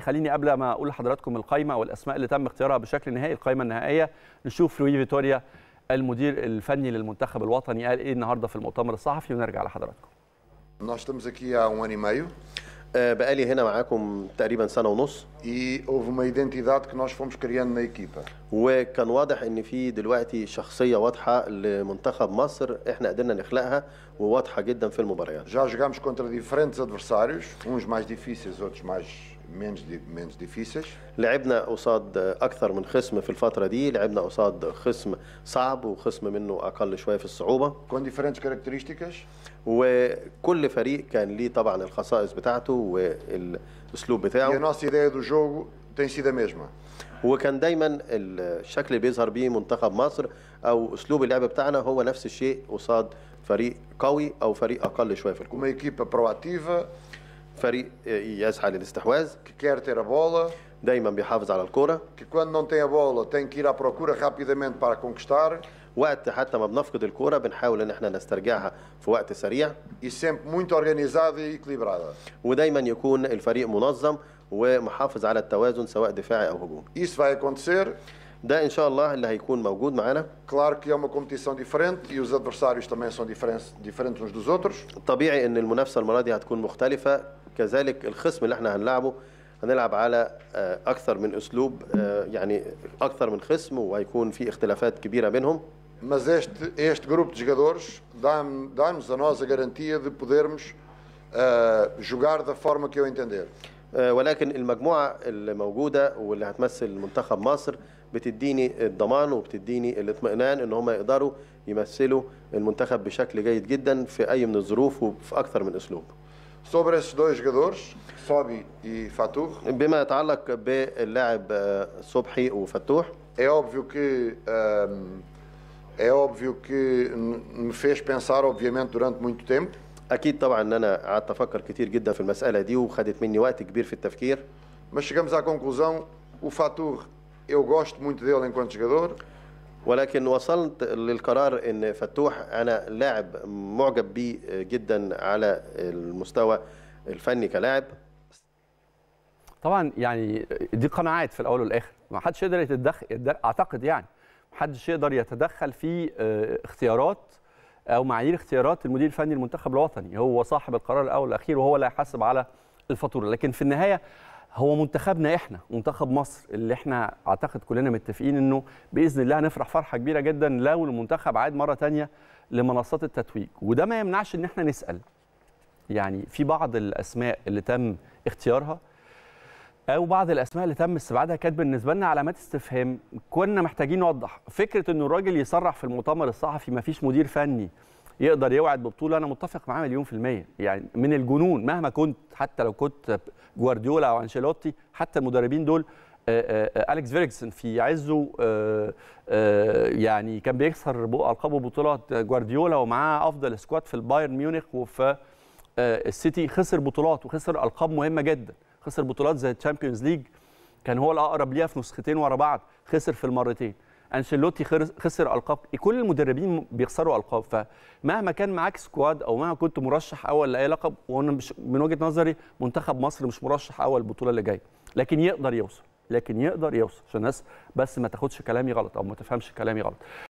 خليني قبل ما اقول لحضراتكم القايمه والاسماء اللي تم اختيارها بشكل نهائي القايمه النهائيه نشوف لوي فيتوريا المدير الفني للمنتخب الوطني قال ايه النهارده في المؤتمر الصحفي ونرجع لحضراتكم. آه، بقالي هنا معاكم تقريبا سنه ونص e houve uma identidade que nós fomos criando na وكان واضح ان في دلوقتي شخصيه واضحه لمنتخب مصر احنا قدرنا نخلقها وواضحه جدا في المباريات جا já كونتر contra ادفرساريوس اونج ماج mais اوتش ماج mais دي menos difíceis لعبنا قصاد اكثر من خصم في الفتره دي لعبنا قصاد خصم صعب وخصم منه اقل شويه في الصعوبه كون diferentes características وكل فريق كان ليه طبعا الخصائص بتاعته والاسلوب بتاعه. E a nossa ideia وكان دايما الشكل اللي بيظهر بيه منتخب مصر او اسلوب اللعب بتاعنا هو نفس الشيء قصاد فريق قوي او فريق اقل شويه في الكوره. فريق إيه، يسعى للاستحواذ que quer دايما بيحافظ على الكرة que quando não tem a bola tem que ir à وقت حتى ما بنفقد الكوره بنحاول ان احنا نسترجعها في وقت سريع e e ودايما يكون الفريق منظم ومحافظ على التوازن سواء دفاعي او هجومي ده ان شاء الله اللي هيكون موجود معانا كلار كي é كومبيتيسيون competição اي اوز ادفيرساريوس تامين سون são diferentes diferentes دوز dos طبيعي ان المنافسه المره دي هتكون مختلفه كذلك الخصم اللي احنا هنلعبه هنلعب على آه، اكثر من اسلوب آه، يعني اكثر من خصم وهيكون في اختلافات كبيره بينهم Mas este, este grupo de jogadores dá-nos dá a nós a garantia de podermos uh, jogar da forma que eu entender. ولكن المجموعه الموجوده واللي هتمثل منتخب مصر بتديني الضمان وبتديني الاطمئنان ان هم يقدروا يمثلوا المنتخب بشكل جيد جدا في اي من الظروف وفي اكثر من اسلوب. sobre esses dois jogadores, Sobi e Fatur. بما يتعلق باللاعب صبحي وفتوح. É óbvio que um, é óbvio que me fez pensar obviamente durante muito tempo. اكيد طبعا ان انا قعدت افكر كتير جدا في المساله دي وخدت مني وقت كبير في التفكير. Mas chegamos à conclusão, o Fatur, eu gosto muito dele enquanto jogador. ولكن وصلت للقرار ان فتوح انا لاعب معجب به جدا على المستوى الفني كلاعب طبعا يعني دي قناعات في الاول والاخر ما حدش يقدر يتدخل اعتقد يعني ما حدش يقدر يتدخل في آه، اختيارات او معايير اختيارات المدير الفني المنتخب الوطني هو صاحب القرار الاول والاخير وهو لا يحاسب على الفاتوره لكن في النهايه هو منتخبنا احنا منتخب مصر اللي احنا اعتقد كلنا متفقين انه باذن الله هنفرح فرحه كبيره جدا لو المنتخب عاد مره ثانيه لمنصات التتويج وده ما يمنعش ان احنا نسال يعني في بعض الاسماء اللي تم اختيارها او بعض الاسماء اللي تم استبعادها كانت بالنسبه لنا علامات استفهام كنا محتاجين نوضح فكره انه الراجل يصرح في المؤتمر الصحفي ما فيش مدير فني يقدر يوعد ببطوله انا متفق معاه مليون في الميه يعني من الجنون مهما كنت حتى لو كنت جوارديولا او انشيلوتي حتى المدربين دول آه، آه، آه، اليكس فيريكسون في عزه يعني كان بيكسر القابه بطولات جوارديولا ومعاه افضل سكواد في البايرن ميونخ وفي السيتي خسر بطولات وخسر القاب مهمه جدا خسر بطولات زي الشامبيونز ليج كان هو الاقرب ليها في نسختين ورا بعض خسر في المرتين انشيلوتي خسر القاب كل المدربين بيخسروا القاب فمهما كان معاك سكواد او مهما كنت مرشح اول لاي لقب وانا من وجهه نظري منتخب مصر مش مرشح اول البطوله اللي جايه لكن يقدر يوصل لكن يقدر يوصل عشان الناس بس ما تاخدش كلامي غلط او ما تفهمش كلامي غلط